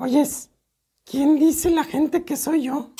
Oyes, ¿quién dice la gente que soy yo?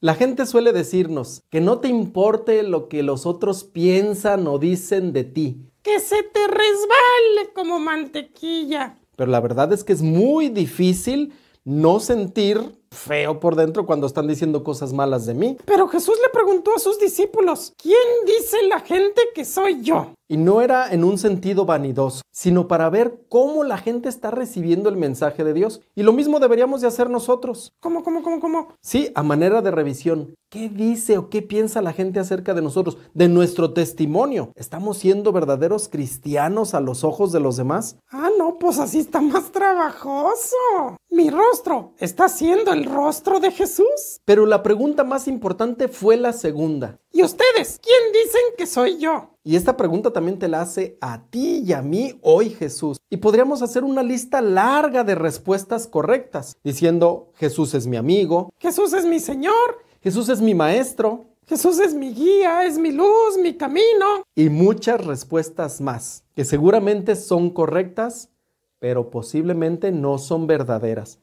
La gente suele decirnos que no te importe lo que los otros piensan o dicen de ti. Que se te resbale como mantequilla. Pero la verdad es que es muy difícil no sentir feo por dentro cuando están diciendo cosas malas de mí. Pero Jesús le preguntó a sus discípulos, ¿quién dice la gente que soy yo? Y no era en un sentido vanidoso, sino para ver cómo la gente está recibiendo el mensaje de Dios. Y lo mismo deberíamos de hacer nosotros. ¿Cómo, cómo, cómo, cómo? Sí, a manera de revisión. ¿Qué dice o qué piensa la gente acerca de nosotros, de nuestro testimonio? ¿Estamos siendo verdaderos cristianos a los ojos de los demás? Ah, no, pues así está más trabajoso. Mi rostro está siendo rostro de Jesús? Pero la pregunta más importante fue la segunda. ¿Y ustedes? ¿Quién dicen que soy yo? Y esta pregunta también te la hace a ti y a mí hoy Jesús. Y podríamos hacer una lista larga de respuestas correctas, diciendo Jesús es mi amigo, Jesús es mi Señor, Jesús es mi Maestro, Jesús es mi guía, es mi luz, mi camino. Y muchas respuestas más, que seguramente son correctas, pero posiblemente no son verdaderas.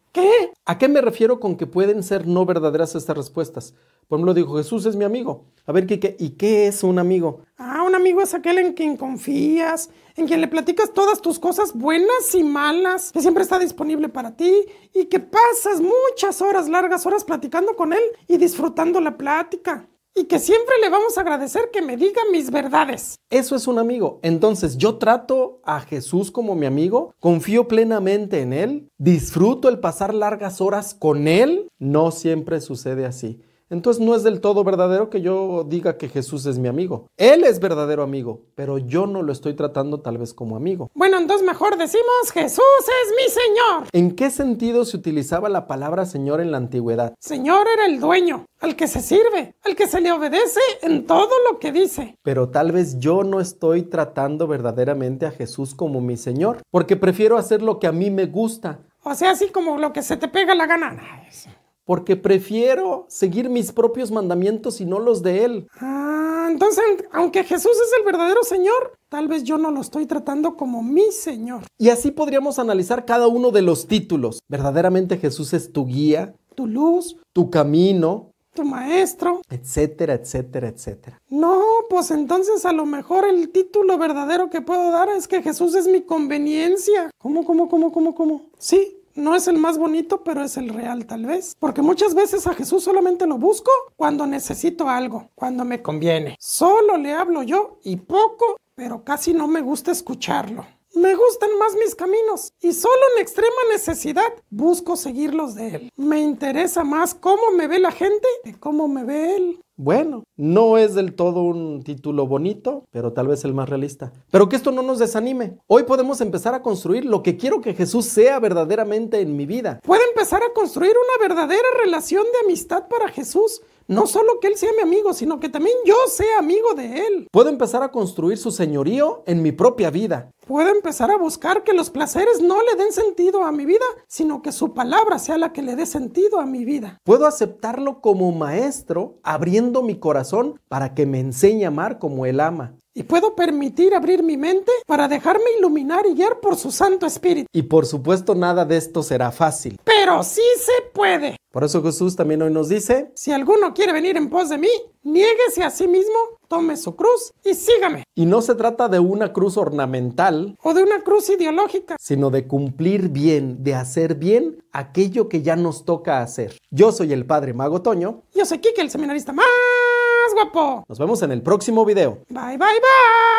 ¿A qué me refiero con que pueden ser no verdaderas estas respuestas? Por ejemplo, dijo, Jesús es mi amigo. A ver, ¿y qué es un amigo? Ah, un amigo es aquel en quien confías, en quien le platicas todas tus cosas buenas y malas, que siempre está disponible para ti y que pasas muchas horas, largas horas platicando con él y disfrutando la plática y que siempre le vamos a agradecer que me diga mis verdades. Eso es un amigo. Entonces yo trato a Jesús como mi amigo, confío plenamente en Él, disfruto el pasar largas horas con Él. No siempre sucede así. Entonces no es del todo verdadero que yo diga que Jesús es mi amigo. Él es verdadero amigo, pero yo no lo estoy tratando tal vez como amigo. Bueno, entonces mejor decimos Jesús es mi Señor. ¿En qué sentido se utilizaba la palabra Señor en la antigüedad? Señor era el dueño, al que se sirve, al que se le obedece en todo lo que dice. Pero tal vez yo no estoy tratando verdaderamente a Jesús como mi Señor, porque prefiero hacer lo que a mí me gusta. O sea, así como lo que se te pega la gana porque prefiero seguir mis propios mandamientos y no los de Él. Ah, entonces, aunque Jesús es el verdadero Señor, tal vez yo no lo estoy tratando como mi Señor. Y así podríamos analizar cada uno de los títulos. Verdaderamente Jesús es tu guía, tu luz, tu camino, tu maestro, etcétera, etcétera, etcétera. No, pues entonces a lo mejor el título verdadero que puedo dar es que Jesús es mi conveniencia. ¿Cómo, cómo, cómo, cómo, cómo? Sí, no es el más bonito, pero es el real tal vez. Porque muchas veces a Jesús solamente lo busco cuando necesito algo, cuando me conviene. Solo le hablo yo y poco, pero casi no me gusta escucharlo. Me gustan más mis caminos y solo en extrema necesidad busco seguirlos de él. Me interesa más cómo me ve la gente que cómo me ve él. Bueno, no es del todo un título bonito, pero tal vez el más realista. Pero que esto no nos desanime. Hoy podemos empezar a construir lo que quiero que Jesús sea verdaderamente en mi vida. Puedo empezar a construir una verdadera relación de amistad para Jesús. No solo que Él sea mi amigo, sino que también yo sea amigo de Él. Puedo empezar a construir su señorío en mi propia vida. Puedo empezar a buscar que los placeres no le den sentido a mi vida, sino que su palabra sea la que le dé sentido a mi vida. Puedo aceptarlo como maestro, abriendo mi corazón para que me enseñe a amar como él ama y puedo permitir abrir mi mente para dejarme iluminar y guiar por su Santo Espíritu. Y por supuesto nada de esto será fácil. Pero sí se puede. Por eso Jesús también hoy nos dice, si alguno quiere venir en pos de mí, niéguese a sí mismo, tome su cruz y sígame. Y no se trata de una cruz ornamental o de una cruz ideológica, sino de cumplir bien, de hacer bien aquello que ya nos toca hacer. Yo soy el Padre Mago Toño. Yo soy Kike, el seminarista más nos vemos en el próximo video. Bye, bye, bye.